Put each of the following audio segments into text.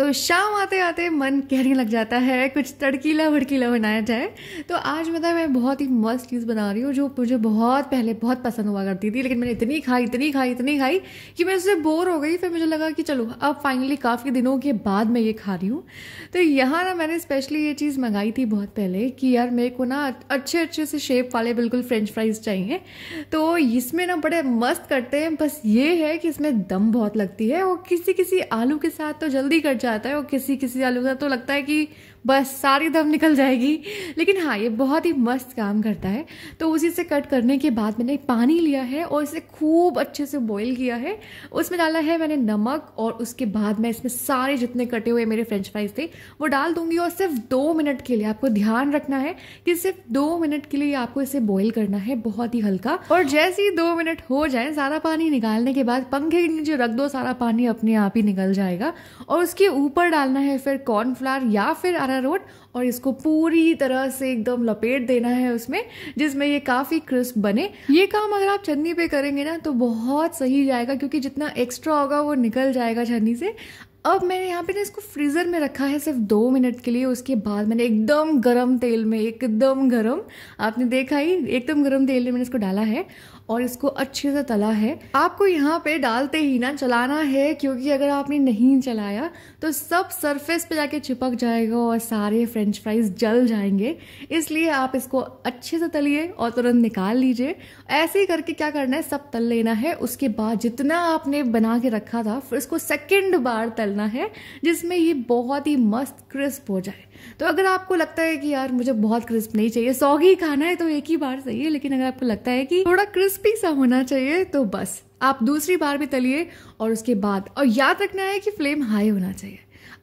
तो शाम आते आते मन कहने लग जाता है कुछ तड़कीला भड़कीला बनाया जाए तो आज मतलब मैं बहुत ही मस्त चीज़ बना रही हूँ जो मुझे बहुत पहले बहुत पसंद हुआ करती थी लेकिन मैंने इतनी खाई इतनी खाई इतनी खाई कि मैं उससे बोर हो गई फिर मुझे लगा कि चलो अब फाइनली काफ़ी दिनों के बाद मैं ये खा रही हूँ तो यहाँ ना मैंने स्पेशली ये चीज़ मंगाई थी बहुत पहले कि यार मेरे को ना अच्छे अच्छे से शेप वाले बिल्कुल फ्रेंच फ्राइज चाहिए तो इसमें ना बड़े मस्त करते हैं बस ये है कि इसमें दम बहुत लगती है और किसी किसी आलू के साथ तो जल्दी कट जाए जाता है और किसी किसी आलू का तो लगता है कि बस सारी दम निकल जाएगी लेकिन हाँ ये बहुत ही मस्त काम करता है तो उसी से कट करने के बाद मैंने पानी लिया है और इसे खूब अच्छे से बॉईल किया है उसमें डाला है मैंने नमक और उसके बाद मैं इसमें सारे जितने कटे हुए मेरे फ्रेंच फ्राइज थे वो डाल दूंगी और सिर्फ दो मिनट के लिए आपको ध्यान रखना है कि सिर्फ दो मिनट के लिए आपको इसे बॉयल करना है बहुत ही हल्का और जैसे ही दो मिनट हो जाए सारा पानी निकालने के बाद पंखे के नीचे रख दो सारा पानी अपने आप ही निकल जाएगा और उसके ऊपर डालना है फिर कॉर्नफ्लावर या फिर अरारोट और इसको पूरी तरह से एकदम लपेट देना है उसमें जिसमें ये काफ़ी क्रिस्प बने ये काम अगर आप छन्नी पे करेंगे ना तो बहुत सही जाएगा क्योंकि जितना एक्स्ट्रा होगा वो निकल जाएगा छन्नी से अब मैंने यहाँ पे ना इसको फ्रीज़र में रखा है सिर्फ दो मिनट के लिए उसके बाद मैंने एकदम गरम तेल में एकदम गरम आपने देखा ही एकदम गरम तेल में मैंने इसको डाला है और इसको अच्छे से तला है आपको यहाँ पे डालते ही ना चलाना है क्योंकि अगर आपने नहीं चलाया तो सब सरफेस पे जाके चिपक जाएगा और सारे फ्रेंच फ्राइज जल जाएंगे इसलिए आप इसको अच्छे से तलिए और तुरंत निकाल लीजिए ऐसे ही करके क्या करना है सब तल लेना है उसके बाद जितना आपने बना के रखा था फिर इसको सेकेंड बार तल डालना है जिसमें ये बहुत ही मस्त क्रिस्प हो जाए तो अगर आपको लगता है कि यार मुझे बहुत क्रिस्प नहीं चाहिए सौगी खाना है तो एक ही बार सही है लेकिन अगर आपको लगता है कि थोड़ा क्रिस्पी सा होना चाहिए तो बस आप दूसरी बार भी तलिए और उसके बाद और याद रखना है कि फ्लेम हाई होना चाहिए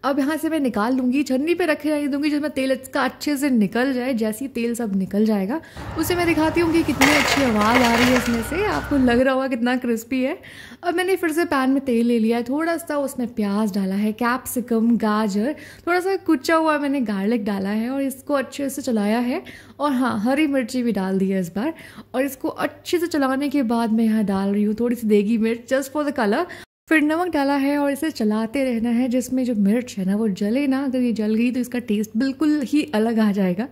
अब यहाँ से मैं निकाल लूँगी छन्नी पे रखे रहने दूँगी जिसमें तेल इसका अच्छे से निकल जाए जैसे ही तेल सब निकल जाएगा उसे मैं दिखाती हूँ कि कितनी अच्छी आवाज़ आ रही है इसमें से आपको लग रहा होगा कितना क्रिस्पी है अब मैंने फिर से पैन में तेल ले लिया है थोड़ा सा उसमें प्याज डाला है कैप्सिकम गाजर थोड़ा सा कुचा हुआ मैंने गार्लिक डाला है और इसको अच्छे से चलाया है और हाँ हरी मिर्ची भी डाल दी है इस बार और इसको अच्छे से चलाने के बाद मैं यहाँ डाल रही हूँ थोड़ी सी देगी मिर्च जस्ट फॉर द कलर फिर नमक डाला है और इसे चलाते रहना है जिसमें जो मिर्च है ना वो जले ना अगर तो ये जल गई तो इसका टेस्ट बिल्कुल ही अलग आ जाएगा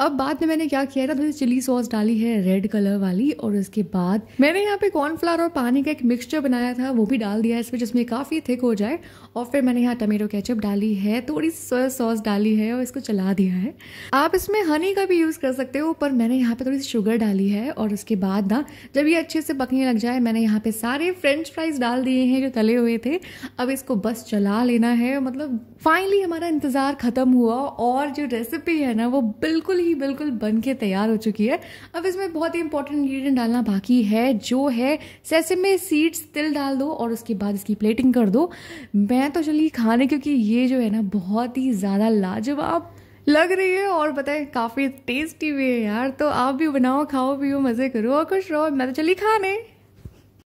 अब बाद में मैंने क्या किया था थोड़ी चिली सॉस डाली है रेड कलर वाली और उसके बाद मैंने यहाँ पे कॉर्नफ्लावर और पानी का एक मिक्सचर बनाया था वो भी डाल दिया है इसमें जिसमें काफ़ी थिक हो जाए और फिर मैंने यहाँ टमेटो केचप डाली है थोड़ी सोया सॉस डाली है और इसको चला दिया है आप इसमें हनी का भी यूज़ कर सकते हो पर मैंने यहाँ पे थोड़ी शुगर डाली है और उसके बाद ना जब ये अच्छे से पकने लग जाए मैंने यहाँ पे सारे फ्रेंच फ्राइज डाल दिए हैं जो तले हुए थे अब इसको बस चला लेना है मतलब फाइनली हमारा इंतज़ार ख़त्म हुआ और जो रेसिपी है ना वो बिल्कुल ही बिल्कुल बन के तैयार हो चुकी है अब इसमें बहुत ही इंपॉर्टेंट इंग्रीडियंट डालना बाकी है जो है में सीड्स तिल डाल दो और उसके बाद इसकी प्लेटिंग कर दो मैं तो चलिए खाने क्योंकि ये जो है ना बहुत ही ज़्यादा लाजवाब लग रही है और बताए काफ़ी टेस्टी भी है यार तो आप भी बनाओ खाओ पियो मज़े करो और खुश रहो मैं तो चली खाने